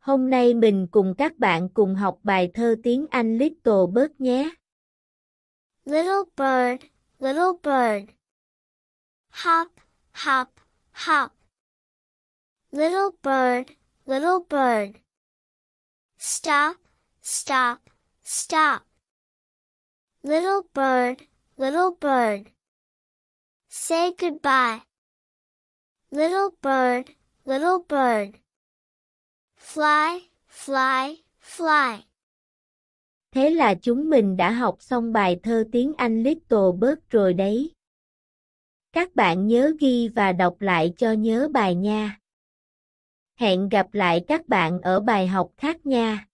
Hôm nay mình cùng các bạn cùng học bài thơ tiếng Anh Little Bird nhé. Little bird, little bird. Hop, hop, hop. Little bird, little bird. Stop, stop, stop. Little bird, little bird. Say goodbye. Little bird, little bird. Fly, fly, fly. Thế là chúng mình đã học xong bài thơ tiếng Anh Little Bird rồi đấy. Các bạn nhớ ghi và đọc lại cho nhớ bài nha. Hẹn gặp lại các bạn ở bài học khác nha.